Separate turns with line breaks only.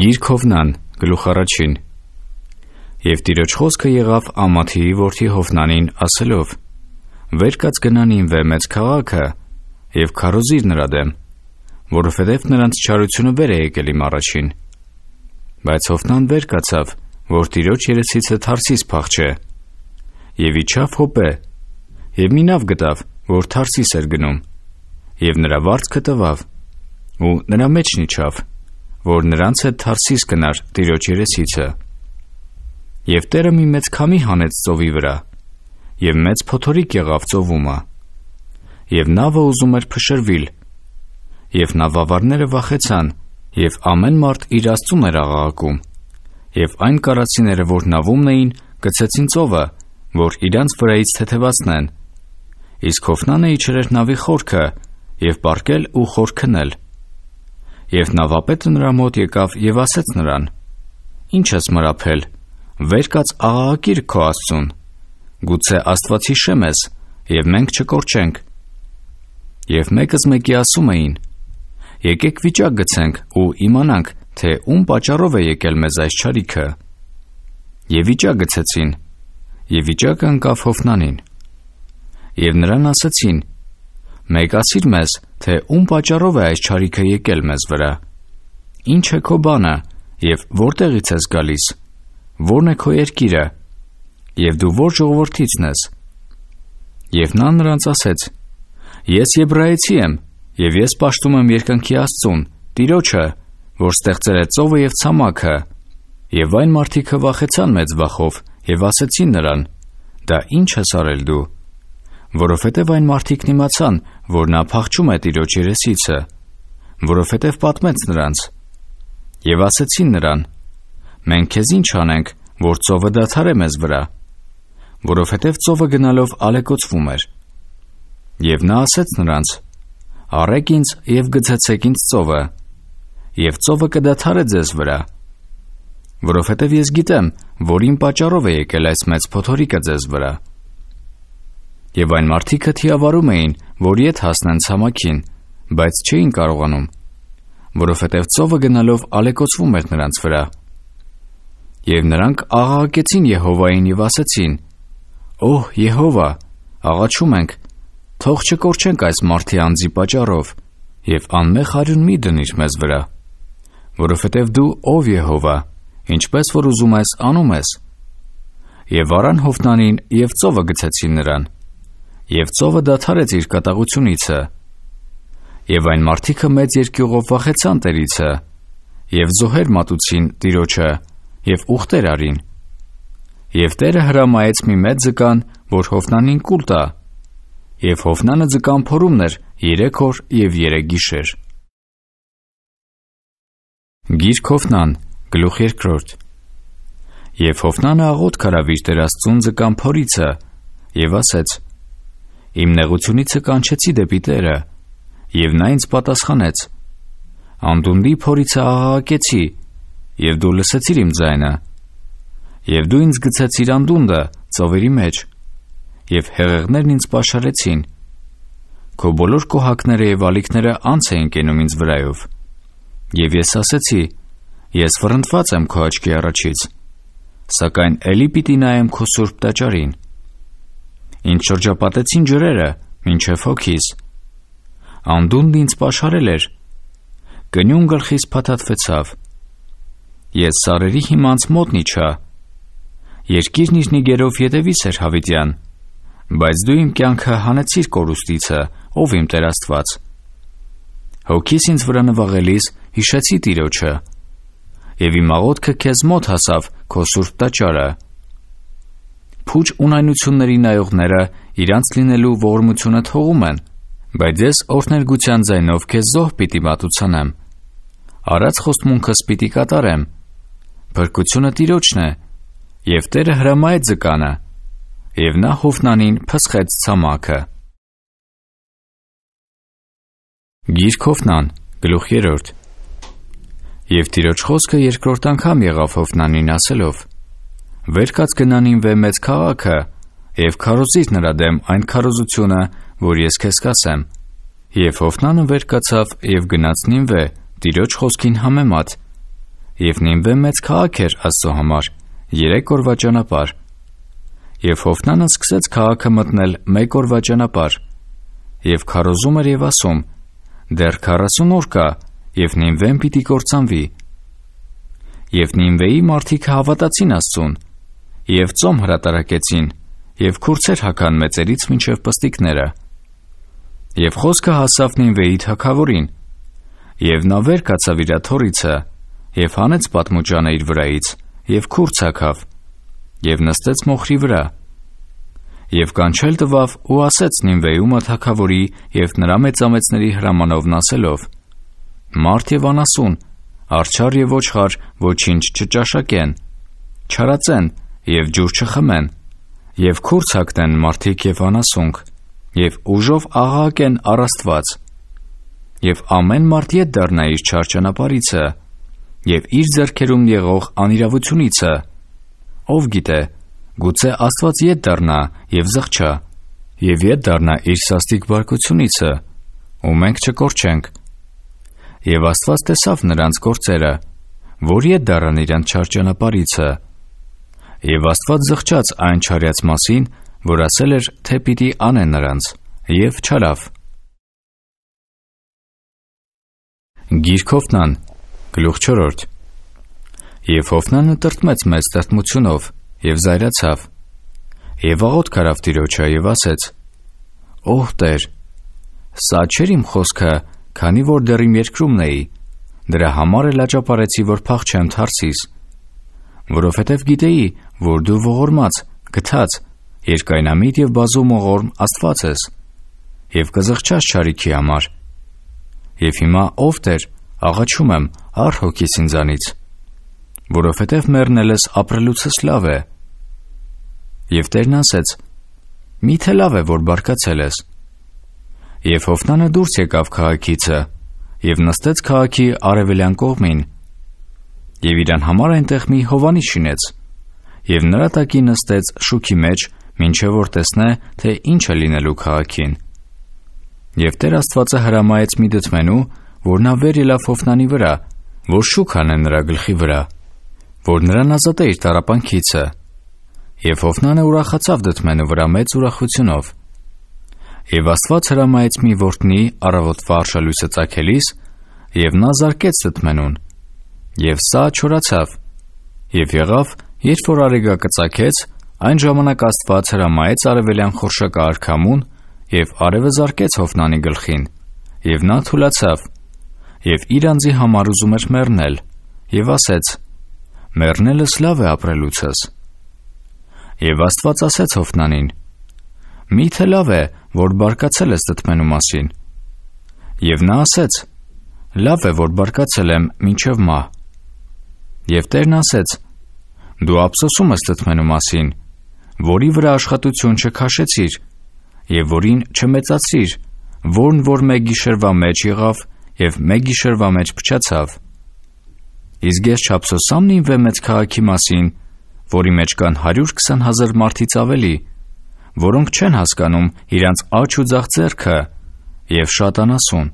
Գիրքովնան գլուխ առաջին Եվ տիրոջ խոսքը եղավ Ամաթիի որդի Հովնանին ասելով. «Վեր կաց գնան ինվե մեծ քաղաքը եւ քարոզիր նրա դեմ, որովհետեւ նրանց չարությունը վեր է եկել իմ առաջին»։ Բայց Հովնան վեր կացավ, որ տիրոջ երեսիցը Թարսիս փախչե։ Եվ իջավ Հոպե, եւ մի նավ գտավ, որ Թարսիս էր գնում, եւ նրա վարձքը տվավ, ու նրա մեջն իջավ որ նրանց հետ Թարսիս գնար Տիրոջ երեսիցը։ Եվ Տերը մի մեծ քամի հանեց ծովի վրա, եւ մեծ փոթորիկ եղավ ծովումը։ Եվ նավը ուզում էր փշրվել, եւ նավավարները վախեցան, եւ ամեն մարդ իր աստուն էր աղաղակում։ Եվ այն կարացիները, որ նավում էին, գցեցին ծովը, որ իրանց վրայից թեթևացնեն։ Իսկ Հովնանը իջրեր նավի խորքը եւ պարկել ու խորքնել։ Եվ նավապետը նրա մոտ եկավ եւ ասեց նրան. Ինչ ես մրափել։ Վեր կաց աղաղակիր քո Աստծուն։ Գուցե Աստված հիշեմ ես եւ մենք չկորչենք։ Եվ մեկս մեկի ասում էին. Եկեք վիճակ գցենք ու իմանանք, թե ում պատճառով է եկել մեզ այս ճարիքը։ Եվ վիճակ գցեցին։ Եվ վիճակը ընկավ Հովնանին։ Եվ նրան ասացին. Մեկ ասիր մեզ, թե ում պատճառով է այս ճարիքը եկել մեզ վրա։ Ինչ է քո բանը եւ որտեղից ես գալիս։ Որն է քո երկիրը եւ դու ո՞ր ժողովրդիցն ես։ Եվ նա նրանց ասեց. Ես եբրայեցի եմ եւ ես ճաշտում եմ երկնքի Աստծուն, Տիրոջը, որ ստեղծել է ծովը եւ ցամաքը։ Եվ այն մարդիկը վախեցան մեծ վախով եւ ասեցին նրան. Դա ի՞նչ ես արել դու որովհետև այն մարդիկն իմացան, որ նա փախչում է Տիրոջ երեսիցը, որովհետև պատմեց նրանց։ Եվ ասեցին նրան. Մենք քեզ ինչ անենք, որ ծովը դադարե մեզ վրա, որովհետև ծովը գնալով ալեկոծվում էր։ Եվ նա ասեց նրանց. Արեք ինձ եւ գցեցեք ինձ ծովը, եւ ծովը կդադարե ձեզ վրա, որովհետև ես գիտեմ, որ իմ պատճառով է եկել այս մեծ փոթորիկը ձեզ վրա եւ այն մարդիկը թիավարում էին, որ իդ հասնեն ցամաքին, բայց չէին կարողանում, որովհետև ծովը գնալով ալեկոծվում էր նրանց վրա։ Եվ նրանք աղաղակեցին Եհովային եւ ասացին. «Օհ, Եհովա, աղաչում ենք, թող չկորչենք այս մարդի անձի պատճառով, եւ անմեղ հարյուն մի դնիր մեզ վրա, որովհետև դու ով Եհովա, ինչպես որ ուզում ես անում ես»։ Եվ արան Հովնանին եւ ծովը գցեցին նրան եւ ծովը դադարեց իր կատաղությունիցը։ Եվ այն մարդիկը մեծ երկյուղով վախեցան տերիցը, եւ զոհեր մատուցին տիրոջը, եւ ուխտեր արին։ Եվ Տերը հրամայեց մի մեծ ձկան, որ Հովնանին կուլ տա։ Եվ Հովնանը ձկան փորումն էր 3 օր եւ 3 գիշեր։ Գիրք Հովնան, գլուխ 2 Եվ Հովնանը աղոտ կարավ իր Տեր Աստծուն ձկան փորիցը եւ ասեց. Իմ նեղությունիցը կանչեցի դեպի Տերը, եւ նա ինձ պատասխանեց։ Անդունդի փորիցը աղաղակեցի, եւ դու լսեցիր իմ ձայնը։ Եվ դու ինձ գցեցիր անդունդը ծովերի մեջ, եւ հեղեղներն ինձ պաշարեցին։ Քո բոլոր կոհակները եւ ալիքները անց էին կենում ինձ վրայով։ Եվ ես ասեցի. Ես վրընդված եմ քո աչքի առաջից։ Սակայն ելի պիտի նայեմ քո սուրբ տաճարին Ինչ շրջապատեցին ջրերը, մինչև հոգիս։ Անդունդն ինձ պաշարել էր։ Կնյուն գլխիս փաթաթվեցավ։ Ես սարերի հիմանց մոտն իջա։ Երկիրն իր նիգերով ետևից էր հավիտյան։ Բայց դու իմ կյանքը հանեցիր կորուստիցը, ով իմ Տեր Աստված։ Հոգիս ինձ վրա նվաղելիս հիշեցի Տիրոջը։ Եվ իմ աղոթքը քեզ մոտ հասավ քո սուրբ տաճարը։ Փուչ ունայնությունների նայողները իրանց լինելու ողորմությունը թողում են, բայց ես օրհներգության ձայնով քեզ զոհ պիտի մատուցանեմ։ Արած խոստմունքս պիտի կատարեմ։ Փրկությունը Տիրոջն է, եւ Տերը հրամայեց զկանը, եւ նա Հովնանին փսխեց ցամաքը։ Գիրք Հովնան, գլուխ 3 Եվ Տիրոջ խոսքը երկրորդ անգամ եղավ Հովնանին ասելով վեր կաց գնանին վե մեծ քաղաքը եւ քարոզիր նրա դեմ այն քարոզությունը, որ ես քեզ կասեմ։ Եվ Հովնանը վեր կացավ եւ գնաց նինվե տիրոջ խոսքին համեմատ։ Եվ նինվե մեծ քաղաք էր Աստծո համար, 3 օրվա ճանապարհ։ Եվ Հովնանը սկսեց քաղաքը մտնել 1 օրվա ճանապարհ։ Եվ քարոզում էր եւ ասում. դեռ 40 օր կա եւ նինվեն պիտի կործանվի։ Եվ նինվեի մարդիկ հավատացին Աստծուն եւ ծոմ հրատարակեցին եւ քուրցեր հական մեծերից մինչև պստիկները եւ խոսքը հասավ նինվեի թակավորին եւ նա վեր կացավ իր թորիցը եւ հանեց պատմուճանը իր վրայից եւ քուրց հակավ եւ նստեց մոխրի վրա եւ կանչել տվավ ու ասեց Նինվեյումը թակավորի եւ նրա մեծամեծների հրամանովն ասելով. Մարդ եւ անասուն, արչար եւ ոչխար ոչինչ չճաշակեն, չարացեն, եւ ջուր չխմեն, եւ քուրց հագնեն մարդիկ եւ անասունք, եւ ուժով աղակեն առաստված, եւ ամեն մարդ ետ դառնա իր չարչանապարիցը, եւ իր ձեռքերում եղող անիրավությունիցը, ով գիտե, գուցե Աստված ետ դառնա եւ զղջա, եւ ետ դառնա իր սաստիկ բարկությունիցը, ու մենք չկորչենք։ Եվ Աստված տեսավ նրանց գործերը, որ ետ դառան իրան չարչանապարիցը, Եվ Աստված զղջաց այն չարյաց մասին, որ ասել էր, թե պիտի անեն նրանց, եւ չարավ։ Գիրքովնան գլուխ 4 Եվ Հովնանը տրտմեց մեծ տրտմությունով եւ զայրացավ։ Եվ աղոտ կարավ տիրոջը եւ ասեց. Օհ Տեր, սա չէր իմ խոսքը, քանի որ դեռ իմ երկրումն էի։ Դրա համար էլ աճապարեցի, որ փախ չեմ Թարսիս, որովհետև գիտեի, որ դու ողորմած, գթած, երկայնամիտ եւ բազում ողորմ Աստված ես եւ կզղճաս ճարիքի համար։ Եվ հիմա ով Տեր, աղաչում եմ, առ հոգիս ինձանից, որովհետև մեռնելս ապրելուցս լավ է։ Եվ Տերն ասեց. Միթե լավ է, որ բարկացել ես։ Եվ Հովնանը դուրս եկավ քաղաքիցը եւ նստեց քաղաքի արևելյան կողմին։ Եվ իրան համար այնտեղ մի Հովանի շինեց եւ նրա տակի նստեց շուքի մեջ, ինչեւ որ տեսնե, թե ինչ է լինելու քաղաքին։ Եվ Տեր Աստվածը հրամայեց մի դդմենու, որ նա վեր ելավ Հովնանի վրա, որ շուք անեն նրա գլխի վրա, որ նրան ազատե իր տարապանքիցը։ Եվ Հովնանը ուրախացավ դդմենու վրա մեծ ուրախությունով։ Եվ Աստված հրամայեց մի ворտնի առավոտվա արշալույսը ցակելիս, եւ նա զարկեց դդմենուն։ Եվ սա չորացավ։ Եվ եղավ, Երբ որ Արեգա կծակեց, այն ժամանակ Աստված հրամայեց արևելյան խորշակը արքամուն եւ արևը զարկեց Հովնանի գլխին, եւ նա թուլացավ, եւ իր անձի համար ուզում էր մեռնել, եւ ասեց. «Մեռնելս լավ է ապրելուցս»։ Եվ Աստված ասեց Հովնանին. «Միթե լավ է, որ բարկացել ես դդմենու մասին»։ Եվ նա ասեց. «Լավ է, որ բարկացել եմ, ինչև մահ»։ Եվ Տերն ասեց. Դու ափսոսում ես դդմենու մասին, որի վրա աշխատություն չքաշեցիր եւ որին չմեծացիր, որն որ մեկ գիշերվա մեջ եղավ եւ մեկ գիշերվա մեջ փչացավ։ Իսկ ես չափսոսամն ինվե մեծ քաղաքի մասին, որի մեջ կան 120.000 մարդից ավելի, որոնք չեն հասկանում իրանց աչ ու ձախ ձեռքը եւ շատ անասուն։